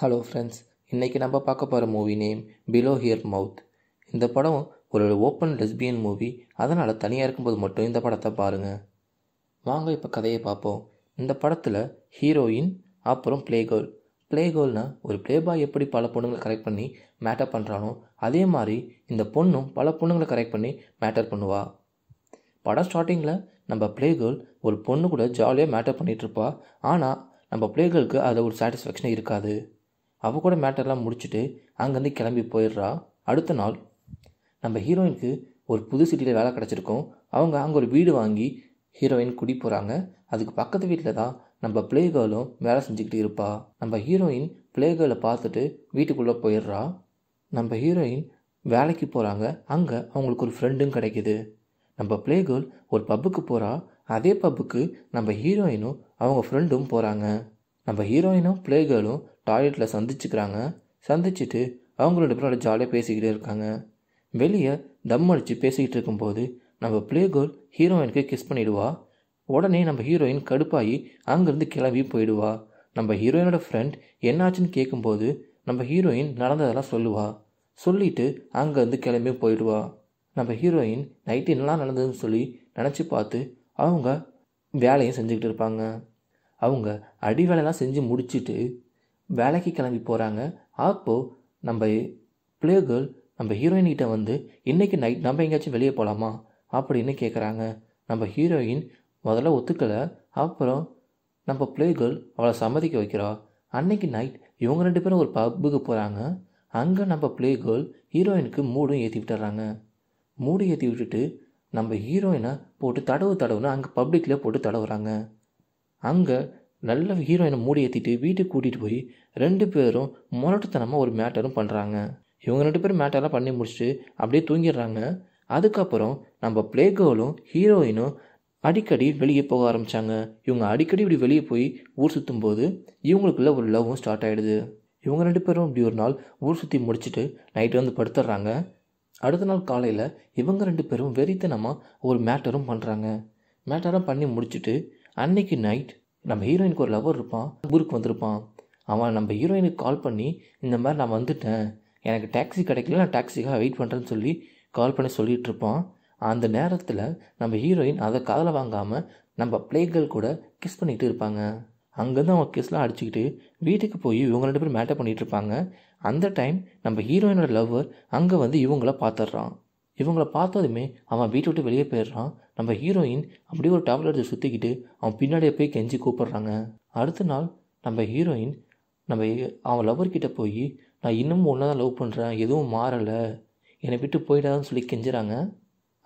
hello friends இன்றைக்கி நம்ம பார்க்க போகிற movie name below her mouth இந்த படம் ஒரு ஓப்பன் லெஸ்பியன் மூவி அதனால் தனியாக இருக்கும்போது மட்டும் இந்த படத்தை பாருங்கள் வாங்க இப்போ கதையை பார்ப்போம் இந்த படத்தில் ஹீரோயின் அப்புறம் ப்ளே கேர்ள் ப்ளே கோல்னால் ஒரு ப்ளே பாய் எப்படி பல பொண்ணுங்களை கரெக்ட் பண்ணி மேட்டர் பண்ணுறானோ அதே மாதிரி இந்த பொண்ணும் பல பொண்ணுங்களை கரெக்ட் பண்ணி மேட்டர் பண்ணுவா படம் ஸ்டார்டிங்கில் நம்ம ப்ளே கோல் ஒரு பொண்ணு கூட ஜாலியாக மேட்டர் பண்ணிகிட்ருப்பா ஆனால் நம்ம பிள்ளைகளுக்கு அதில் ஒரு சாட்டிஸ்ஃபேக்ஷன் இருக்காது அவள் கூட மேட்டர்லாம் முடிச்சுட்டு அங்கேருந்து கிளம்பி போயிடுறா அடுத்த நாள் நம்ம ஹீரோயினுக்கு ஒரு புது சிட்டியில் வேலை கிடச்சிருக்கோம் அவங்க அங்கே ஒரு வீடு வாங்கி ஹீரோயின் குடி போகிறாங்க அதுக்கு பக்கத்து வீட்டில் தான் நம்ம பிளே கேர்ளும் வேலை செஞ்சுக்கிட்டு இருப்பா நம்ம ஹீரோயின் பிளே கேர்ளை பார்த்துட்டு வீட்டுக்குள்ளே போயிடுறா நம்ம ஹீரோயின் வேலைக்கு போகிறாங்க அங்கே அவங்களுக்கு ஒரு ஃப்ரெண்டும் கிடைக்கிது நம்ம பிளே கேர்ள் ஒரு பப்புக்கு போகிறா அதே பப்புக்கு நம்ம ஹீரோயினும் அவங்க ஃப்ரெண்டும் போகிறாங்க நம்ம ஹீரோயினும் பிளே கேர்ளும் டாய்லெட்டில் சந்திச்சுக்கிறாங்க சந்திச்சுட்டு அவங்க ரெண்டு பேரும் ஜாலியாக பேசிக்கிட்டே இருக்காங்க வெளியே தம் அடித்து பேசிக்கிட்டு இருக்கும்போது நம்ம ப்ளே கேர்ள் ஹீரோயினுக்கு கிஸ் பண்ணிவிடுவா உடனே நம்ம ஹீரோயின் கடுப்பாகி அங்கேருந்து கிளம்பி போயிடுவா நம்ம ஹீரோயினோட ஃப்ரெண்ட் என்னாச்சுன்னு கேட்கும்போது நம்ம ஹீரோயின் நடந்ததெல்லாம் சொல்லுவா சொல்லிட்டு அங்கேருந்து கிளம்பி போயிடுவா நம்ம ஹீரோயின் நைட்டு என்னெல்லாம் நடந்ததுன்னு சொல்லி நினச்சி பார்த்து அவங்க வேலையும் செஞ்சுக்கிட்டு இருப்பாங்க அவங்க அடி வேலையெல்லாம் செஞ்சு முடிச்சுட்டு வேலைக்கு கிளம்பி போகிறாங்க அப்போது நம்ம பிளே கேர்ள் நம்ம ஹீரோயின்கிட்ட வந்து இன்றைக்கி நைட் நம்ம எங்கேயாச்சும் வெளியே போகலாமா அப்படின்னு கேட்குறாங்க நம்ம ஹீரோயின் முதல்ல ஒத்துக்கலை அப்புறம் நம்ம பிளே கேர்ள் அவளை சம்மதிக்க வைக்கிறா அன்னைக்கு நைட் இவங்க ரெண்டு பேரும் ஒரு பப்புக்கு போகிறாங்க அங்கே நம்ம பிளே கேர்ள் ஹீரோயினுக்கு மூடும் ஏற்றி விட்டுறாங்க மூடு ஏற்றி விட்டுட்டு நம்ம ஹீரோயினை போட்டு தடவு தடவுன்னு அங்கே பப்ளிக்கில் போட்டு தடவுறாங்க அங்கே நல்ல ஹீரோயினை மூடி ஏற்றிட்டு வீட்டுக்கு கூட்டிகிட்டு போய் ரெண்டு பேரும் முரட்டுத்தனமாக ஒரு மேட்டரும் பண்ணுறாங்க இவங்க ரெண்டு பேரும் மேட்டரெல்லாம் பண்ணி முடிச்சுட்டு அப்படியே தூங்கிடுறாங்க அதுக்கப்புறம் நம்ம பிளே ஹீரோயினும் அடிக்கடி வெளியே போக ஆரம்பித்தாங்க இவங்க அடிக்கடி இப்படி வெளியே போய் ஊர் சுற்றும் போது இவங்களுக்குள்ள ஒரு லவ்வும் ஸ்டார்ட் ஆகிடுது இவங்க ரெண்டு பேரும் இப்படி ஒரு நாள் ஊர் சுற்றி முடிச்சுட்டு நைட்டு வந்து படுத்துடுறாங்க அடுத்த நாள் காலையில் இவங்க ரெண்டு பேரும் வெறித்தனமாக ஒரு மேட்டரும் பண்ணுறாங்க மேட்டரும் பண்ணி முடிச்சுட்டு அன்னைக்கு நைட் நம்ம ஹீரோயினுக்கு ஒரு லவர் இருப்பான் ஊருக்கு வந்திருப்பான் அவன் நம்ம ஹீரோயினுக்கு கால் பண்ணி இந்த மாதிரி நான் வந்துட்டேன் எனக்கு டாக்ஸி கிடைக்கல நான் டாக்ஸிக்காக வெயிட் பண்ணுறேன்னு சொல்லி கால் பண்ணி சொல்லிகிட்டு இருப்பான் அந்த நேரத்தில் நம்ம ஹீரோயின் அதை காதில் வாங்காமல் நம்ம பிளே கூட கிஸ் பண்ணிக்கிட்டு இருப்பாங்க அங்கேருந்து அவங்க கிஸ்லாம் அடிச்சுக்கிட்டு வீட்டுக்கு போய் இவங்க ரெண்டு பேரும் மேட்டர் பண்ணிகிட்டு இருப்பாங்க அந்த டைம் நம்ம ஹீரோயினோட லவ்வர் அங்கே வந்து இவங்கள பார்த்துட்றான் இவங்களை பார்த்ததுமே அவன் வீட்டை விட்டு வெளியே போயிடுறான் நம்ம ஹீரோயின் அப்படியே ஒரு டவல் எடுத்து சுற்றிக்கிட்டு அவன் பின்னாடியே போய் கெஞ்சி கூப்பிடுறாங்க அடுத்த நாள் நம்ம ஹீரோயின் நம்ம அவன் லவ்வர்கிட்ட போய் நான் இன்னமும் ஒன்றா தான் லவ் பண்ணுறேன் எதுவும் மாறலை என்னை விட்டு போயிடாதான்னு சொல்லி கெஞ்சுறாங்க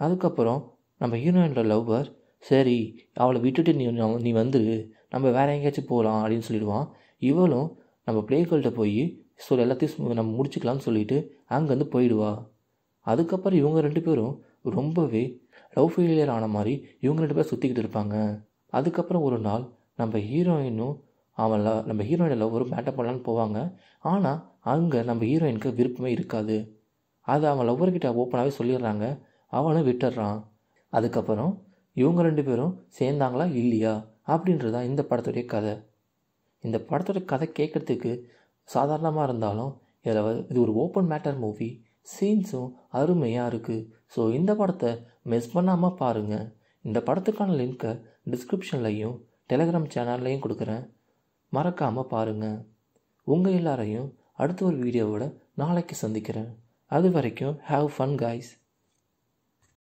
அதுக்கப்புறம் நம்ம ஹீரோயினோட லவ்வர் சரி அவளை விட்டுட்டு நீ நீ வந்துரு நம்ம வேறு எங்கேயாச்சும் போகலாம் அப்படின்னு சொல்லிடுவான் இவளும் நம்ம பிளேகள்கிட்ட போய் ஸோ எல்லாத்தையும் நம்ம முடிச்சுக்கலாம்னு சொல்லிட்டு அங்கேருந்து போயிடுவாள் அதுக்கப்புறம் இவங்க ரெண்டு பேரும் ரொம்பவே லவ் ஃபெயிலியர் ஆன மாதிரி இவங்க ரெண்டு பேரும் சுற்றிக்கிட்டு இருப்பாங்க அதுக்கப்புறம் ஒரு நாள் நம்ம ஹீரோயினும் அவன் ல நம்ம ஹீரோயினில் ஒரு மேட்டப் பண்ணலான்னு போவாங்க ஆனால் அங்கே நம்ம ஹீரோயினுக்கு விருப்பமே இருக்காது அது அவன் லவ்வர்கிட்ட ஓப்பனாகவே சொல்லிடுறாங்க அவனும் விட்டுடுறான் அதுக்கப்புறம் இவங்க ரெண்டு பேரும் சேர்ந்தாங்களா இல்லையா அப்படின்றதான் இந்த படத்துடைய கதை இந்த படத்துடைய கதை கேட்குறதுக்கு சாதாரணமாக இருந்தாலும் இதில் இது ஒரு ஓப்பன் மேட்டர் மூவி சீன்ஸும் அருமையாக இருக்குது ஸோ இந்த படத்தை மிஸ் பண்ணாமல் பாருங்கள் இந்த படத்துக்கான லிங்க்கை டிஸ்கிரிப்ஷன்லையும் டெலிகிராம் சேனல்லையும் கொடுக்குறேன் மறக்காமல் பாருங்கள் உங்கள் எல்லாரையும் அடுத்த ஒரு வீடியோவோட நாளைக்கு சந்திக்கிறேன் அது வரைக்கும் ஹாவ் ஃபன் காய்ஸ்